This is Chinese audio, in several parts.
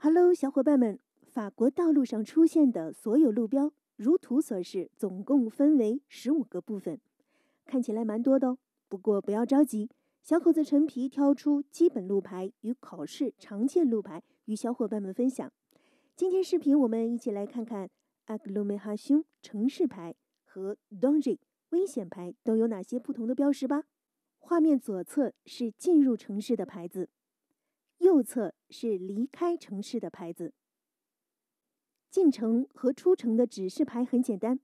Hello，小伙伴们，法国道路上出现的所有路标，如图所示，总共分为十五个部分，看起来蛮多的哦。不过不要着急，小口子陈皮挑出基本路牌与考试常见路牌与小伙伴们分享。今天视频我们一起来看看阿格鲁梅哈 n 城市牌和 d o n j e r 危险牌都有哪些不同的标识吧。画面左侧是进入城市的牌子。右侧是离开城市的牌子。进城和出城的指示牌很简单。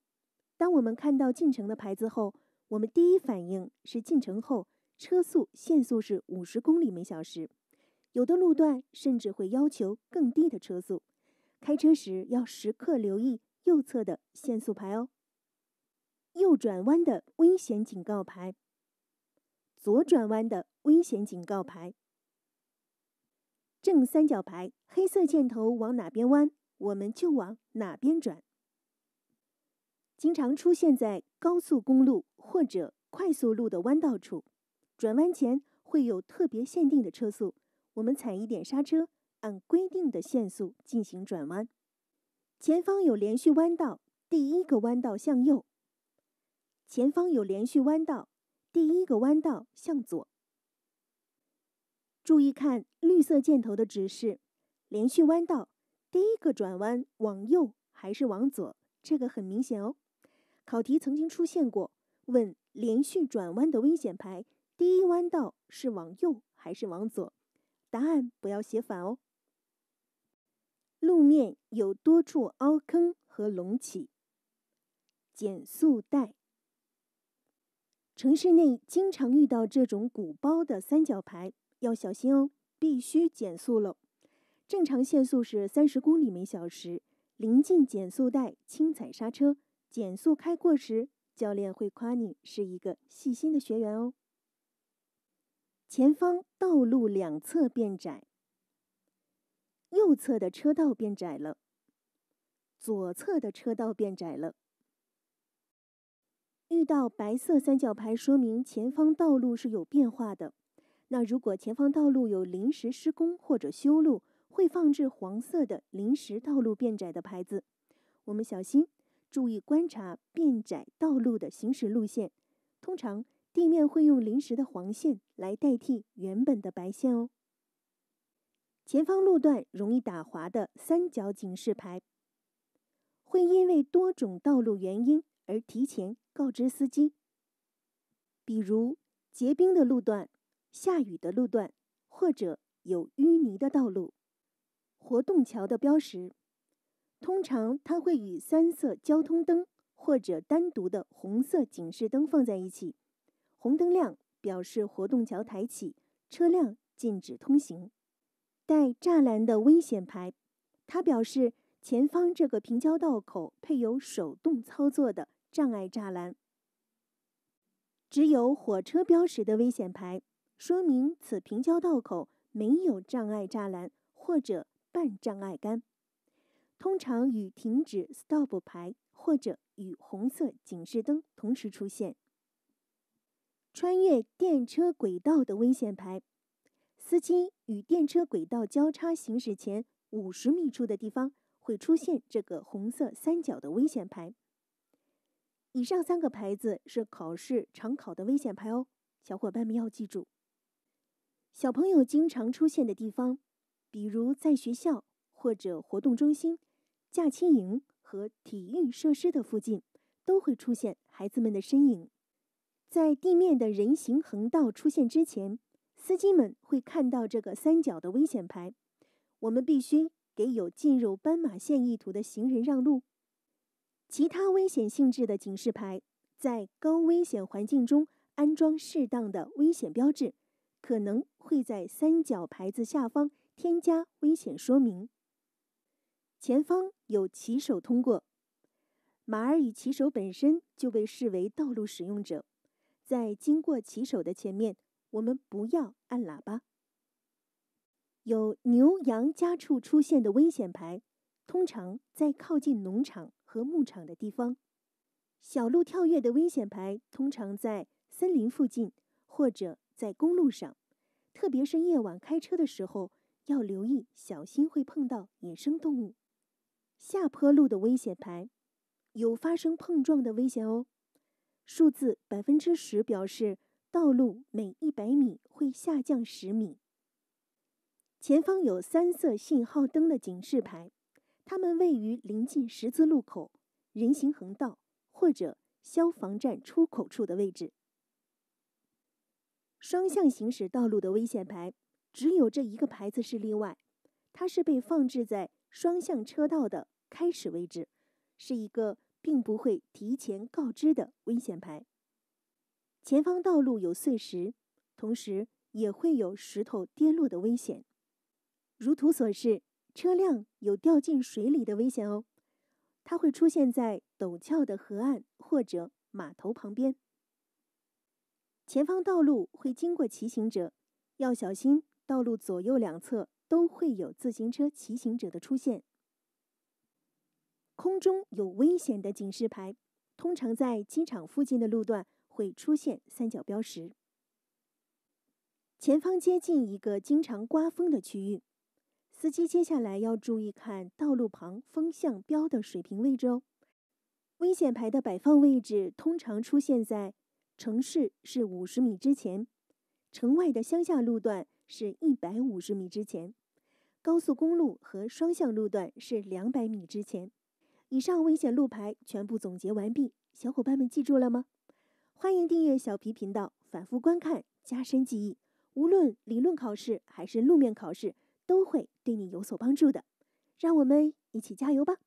当我们看到进城的牌子后，我们第一反应是进城后车速限速是五十公里每小时，有的路段甚至会要求更低的车速。开车时要时刻留意右侧的限速牌哦。右转弯的危险警告牌，左转弯的危险警告牌。正三角牌，黑色箭头往哪边弯，我们就往哪边转。经常出现在高速公路或者快速路的弯道处，转弯前会有特别限定的车速，我们踩一点刹车，按规定的限速进行转弯。前方有连续弯道，第一个弯道向右。前方有连续弯道，第一个弯道向左。注意看绿色箭头的指示，连续弯道，第一个转弯往右还是往左？这个很明显哦。考题曾经出现过，问连续转弯的危险牌，第一弯道是往右还是往左？答案不要写反哦。路面有多处凹坑和隆起，减速带。城市内经常遇到这种鼓包的三角牌。要小心哦，必须减速了。正常限速是三十公里每小时。临近减速带，轻踩刹车。减速开过时，教练会夸你是一个细心的学员哦。前方道路两侧变窄，右侧的车道变窄了，左侧的车道变窄了。遇到白色三角牌，说明前方道路是有变化的。那如果前方道路有临时施工或者修路，会放置黄色的临时道路变窄的牌子，我们小心，注意观察变窄道路的行驶路线。通常地面会用临时的黄线来代替原本的白线哦。前方路段容易打滑的三角警示牌，会因为多种道路原因而提前告知司机，比如结冰的路段。下雨的路段，或者有淤泥的道路，活动桥的标识，通常它会与三色交通灯或者单独的红色警示灯放在一起。红灯亮表示活动桥抬起，车辆禁止通行。带栅栏的危险牌，它表示前方这个平交道口配有手动操作的障碍栅栏。只有火车标识的危险牌。说明此平交道口没有障碍栅栏或者半障碍杆，通常与停止 stop 牌或者与红色警示灯同时出现。穿越电车轨道的危险牌，司机与电车轨道交叉行驶前五十米处的地方会出现这个红色三角的危险牌。以上三个牌子是考试常考的危险牌哦，小伙伴们要记住。小朋友经常出现的地方，比如在学校或者活动中心、假期营和体育设施的附近，都会出现孩子们的身影。在地面的人行横道出现之前，司机们会看到这个三角的危险牌。我们必须给有进入斑马线意图的行人让路。其他危险性质的警示牌，在高危险环境中安装适当的危险标志。可能会在三角牌子下方添加危险说明。前方有骑手通过，马儿与骑手本身就被视为道路使用者，在经过骑手的前面，我们不要按喇叭。有牛羊家畜出现的危险牌，通常在靠近农场和牧场的地方；小鹿跳跃的危险牌，通常在森林附近或者。在公路上，特别是夜晚开车的时候，要留意小心，会碰到野生动物。下坡路的危险牌，有发生碰撞的危险哦。数字百分之十表示道路每一百米会下降十米。前方有三色信号灯的警示牌，它们位于临近十字路口、人行横道或者消防站出口处的位置。双向行驶道路的危险牌，只有这一个牌子是例外，它是被放置在双向车道的开始位置，是一个并不会提前告知的危险牌。前方道路有碎石，同时也会有石头跌落的危险。如图所示，车辆有掉进水里的危险哦。它会出现在陡峭的河岸或者码头旁边。前方道路会经过骑行者，要小心。道路左右两侧都会有自行车骑行者的出现。空中有危险的警示牌，通常在机场附近的路段会出现三角标识。前方接近一个经常刮风的区域，司机接下来要注意看道路旁风向标的水平位置。哦。危险牌的摆放位置通常出现在。城市是五十米之前，城外的乡下路段是一百五十米之前，高速公路和双向路段是两百米之前。以上危险路牌全部总结完毕，小伙伴们记住了吗？欢迎订阅小皮频道，反复观看，加深记忆。无论理论考试还是路面考试，都会对你有所帮助的。让我们一起加油吧！